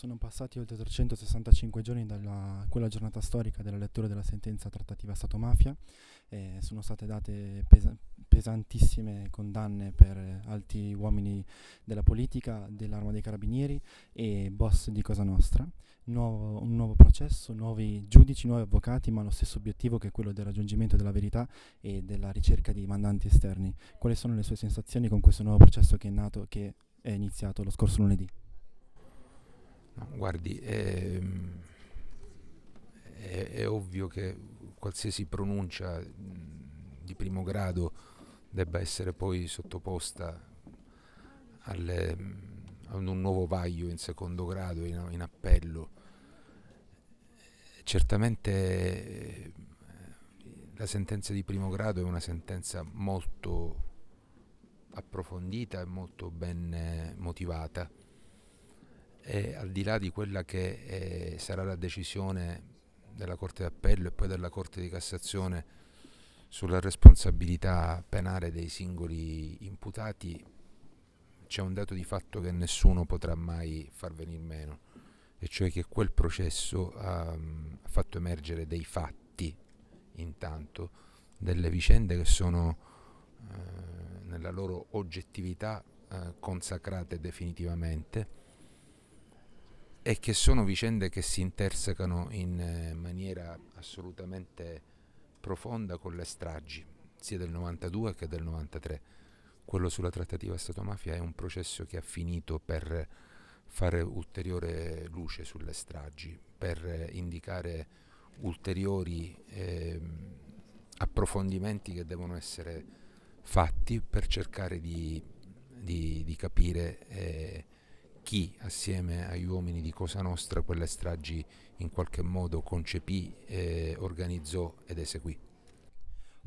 sono passati oltre 365 giorni da quella giornata storica della lettura della sentenza trattativa Stato-mafia. Eh, sono state date pesa- pesantissime condanne per alti uomini della politica, dell'arma dei carabinieri e boss di Cosa Nostra. Nuovo, un nuovo processo, nuovi giudici, nuovi avvocati, ma lo stesso obiettivo che è quello del raggiungimento della verità e della ricerca di mandanti esterni. Quali sono le sue sensazioni con questo nuovo processo che è nato, che è iniziato lo scorso lunedì? No, guardi, è, ehm, è, è, ovvio che qualsiasi pronuncia mm, di primo grado debba essere poi sottoposta alle, mm, ad un nuovo vaglio in secondo grado, in, in appello. Certamente eh, la sentenza di primo grado è una sentenza molto approfondita e molto ben eh, motivata e al di là di quella che eh, sarà la decisione della Corte d'Appello e poi della Corte di Cassazione sulla responsabilità penale dei singoli imputati, c'è un dato di fatto che nessuno potrà mai far venir meno, e cioè che quel processo ehm, ha, mh, fatto emergere dei fatti, intanto, delle vicende che sono eh, nella loro oggettività eh, consacrate definitivamente e che sono vicende che si intersecano in eh, maniera assolutamente profonda con le stragi, sia del 92 che del 93. Quello sulla trattativa Stato-mafia è un processo che ha finito per fare ulteriore luce sulle stragi, per indicare ulteriori eh, approfondimenti che devono essere fatti per cercare di, di, di capire eh, chi assieme agli uomini di Cosa Nostra quelle stragi in qualche modo concepì, eh, organizzò ed eseguì.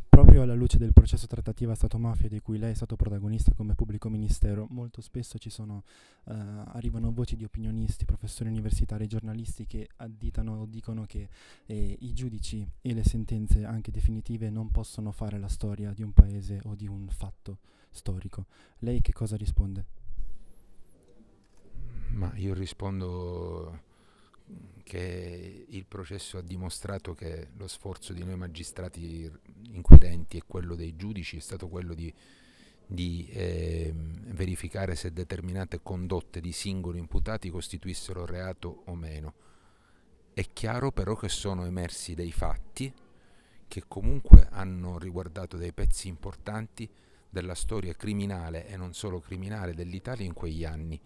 Proprio alla luce del processo trattativa Stato-mafia di cui lei è stato protagonista come pubblico ministero, molto spesso sono, eh, arrivano voci di opinionisti, professori universitari, giornalisti che additano o dicono che eh, i giudici e le sentenze anche definitive non possono fare la storia di un paese o di un fatto storico. Lei che cosa risponde? Ma io rispondo che il processo ha dimostrato che lo sforzo di noi magistrati inquirenti e quello dei giudici è stato quello di, di eh, verificare se determinate condotte di singoli imputati costituissero reato o meno. È chiaro però che sono emersi dei fatti che comunque hanno riguardato dei pezzi importanti della storia criminale e non solo criminale dell'Italia in quegli anni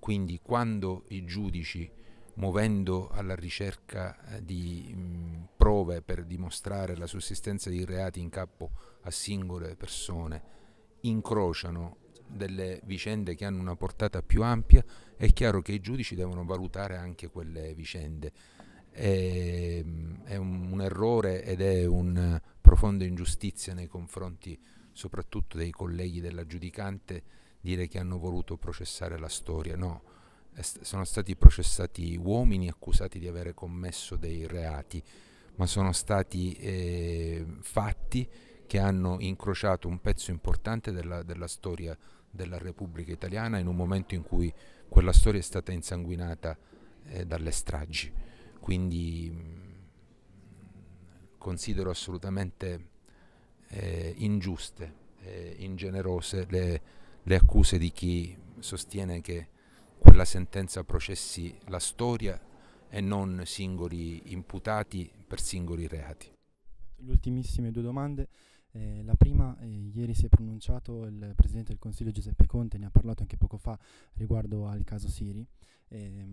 quindi quando i giudici, muovendo alla ricerca eh, di mm, prove per dimostrare la sussistenza di reati in capo a singole persone, incrociano delle vicende che hanno una portata più ampia, è chiaro che i giudici devono valutare anche quelle vicende. È, ehm, è un, un, errore ed è una eh, profonda ingiustizia nei confronti soprattutto dei colleghi della giudicante dire che hanno voluto processare la storia, no, st- sono stati processati uomini accusati di aver commesso dei reati, ma sono stati eh, fatti che hanno incrociato un pezzo importante della, della storia della Repubblica Italiana in un momento in cui quella storia è stata insanguinata eh, dalle stragi. Quindi mh, mm, considero assolutamente eh, ingiuste, e eh, ingenerose le, le accuse di chi sostiene che quella sentenza processi la storia e non singoli imputati per singoli reati. Le ultimissime due domande. Eh, la prima, eh, ieri si è pronunciato il Presidente del Consiglio Giuseppe Conte, ne ha parlato anche poco fa riguardo al caso Siri. Eh,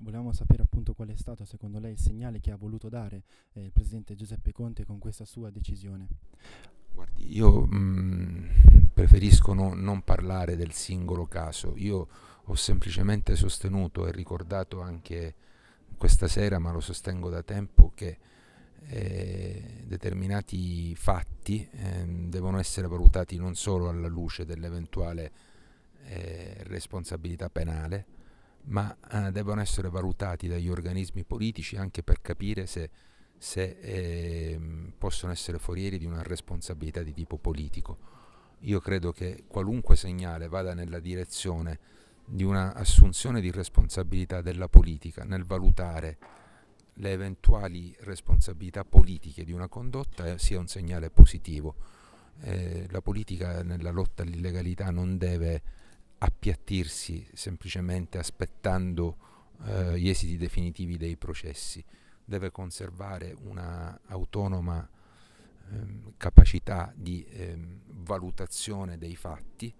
volevamo sapere appunto qual è stato secondo lei il segnale che ha voluto dare eh, il Presidente Giuseppe Conte con questa sua decisione. Guardi, io mh, mm, preferiscono non parlare del singolo caso. Io ho semplicemente sostenuto e ricordato anche questa sera, ma lo sostengo da tempo, che eh, determinati fatti eh, devono essere valutati non solo alla luce dell'eventuale eh, responsabilità penale, ma eh, devono essere valutati dagli organismi politici anche per capire se, se ehm, possono essere forieri di una responsabilità di tipo politico io credo che qualunque segnale vada nella direzione di un'assunzione di responsabilità della politica nel valutare le eventuali responsabilità politiche di una condotta eh, sia un segnale positivo. Eh, la politica nella lotta all'illegalità non deve appiattirsi semplicemente aspettando eh, gli esiti definitivi dei processi, deve conservare una autonoma ehm, capacità di ehm, valutazione dei fatti,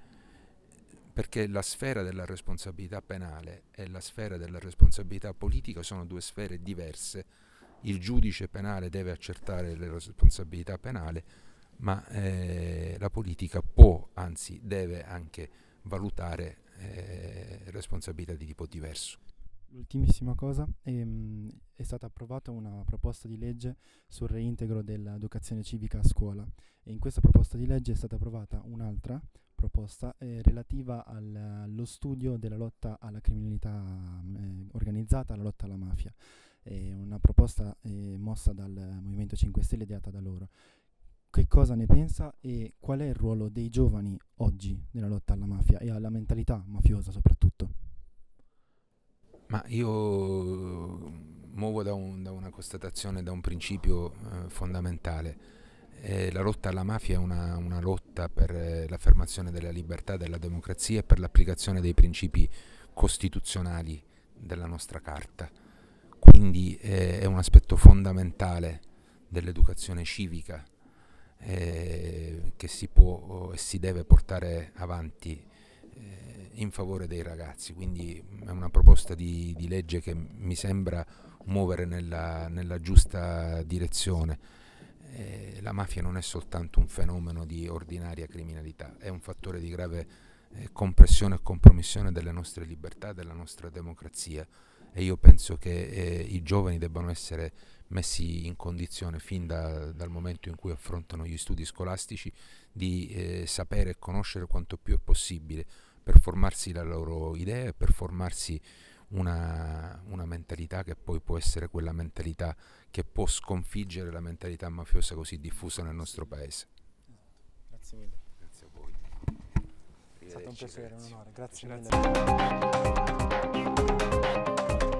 perché la sfera della responsabilità penale e la sfera della responsabilità politica sono due sfere diverse. Il giudice penale deve accertare la responsabilità penale, ma eh, la politica può, anzi deve anche valutare eh, responsabilità di tipo diverso. L'ultimissima cosa, ehm, è stata approvata una proposta di legge sul reintegro dell'educazione civica a scuola e in questa proposta di legge è stata approvata un'altra proposta eh, relativa al, allo studio della lotta alla criminalità mm, eh, organizzata, alla lotta alla mafia. È una proposta eh, mossa dal Movimento 5 Stelle ideata da loro. Che cosa ne pensa e qual è il ruolo dei giovani oggi nella lotta alla mafia e alla mentalità mafiosa soprattutto? Ma io mm, muovo da, un, da una constatazione, da un principio eh, fondamentale. Eh, la lotta alla mafia è una, una lotta per eh, l'affermazione della libertà, della democrazia e per l'applicazione dei principi costituzionali della nostra carta. Quindi eh, è un aspetto fondamentale dell'educazione civica eh, che si può e si deve portare avanti eh, in favore dei ragazzi, quindi è una proposta di, di legge che mi sembra muovere nella, nella giusta direzione. Eh, la mafia non è soltanto un fenomeno di ordinaria criminalità, è un fattore di grave eh, compressione e compromissione delle nostre libertà, della nostra democrazia e io penso che eh, i giovani debbano essere messi in condizione fin da, dal momento in cui affrontano gli studi scolastici di eh, sapere e conoscere quanto più è possibile per formarsi la loro idea e per formarsi una, una, mentalità che poi può essere quella mentalità che può sconfiggere la mentalità mafiosa così diffusa nel nostro paese. Grazie mille. Grazie a voi. È stato un piacere, grazie. un onore. Grazie, grazie. mille.